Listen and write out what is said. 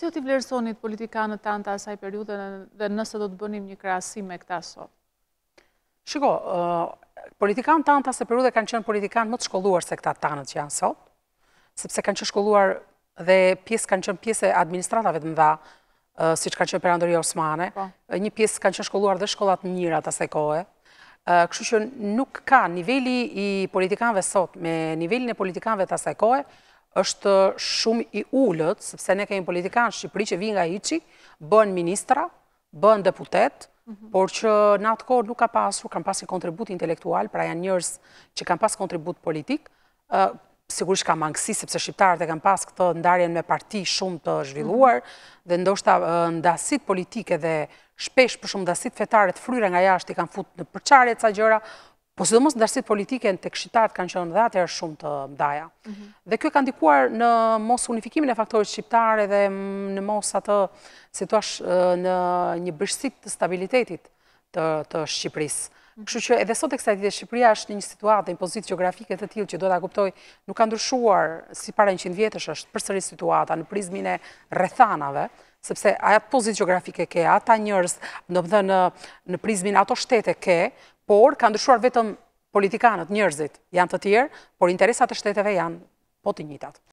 Si o t'i vlerësonit politikanët tanë të asaj periude dhe nëse do të bënim një krasim me këta sot? Shiko, politikanë tanë të asaj periude kanë qenë politikanë më të shkolluar se këta tanët që janë sot, sepse kanë qenë shkolluar dhe pjesë kanë qenë pjesë e administratave të dha, si që kanë qenë për Andorje Osmane, po. një pjesë kanë qenë shkolluar dhe shkollat njëra të asaj kohë, kështu që nuk ka nivelli i politikanëve sot me nivellin e politikanëve të asaj kohë, është shumë i ullët, sepse ne kemi politikanë Shqipëri që vinë nga iqi, bën ministra, bën deputet, mhm. por që në atë kohë nuk ka pasur, kam pasi kontribut intelektual, pra janë njërës që kam pasi kontribut politik, sigurisht ka mangësi, sepse Shqiptarët e kam pasi këtë ndarjen me parti shumë të zhvilluar, mhm. dhe ndoshta ndasit politike dhe shpesh për shumë ndasit fetare të fryre nga jashtë i kam fut në përqare të sa gjëra, Po së dëmës ndërsit politike në të kshitarët kanë qënë dhe atër shumë të mdaja. Mhm. Dhe kjo kanë dikuar në mos unifikimin e faktorit shqiptare dhe në mos atë situash në një bërshësit të stabilitetit të Shqipërisë. Kështu që edhe sot e kësaj ditë Shqipëria është në një situatë dhe një pozitë geografike të tjilë që do të akuptoj nuk ka ndryshuar si pare një qënë vjetës është përsëri situata në prizmin e rethanave, sepse ajatë pozitë geografike ke, ata njërës në pëdhe në prizmin ato shtete ke, por ka ndryshuar vetëm politikanët njërzit janë të tjerë, por interesat të shteteve janë po të njëtatë.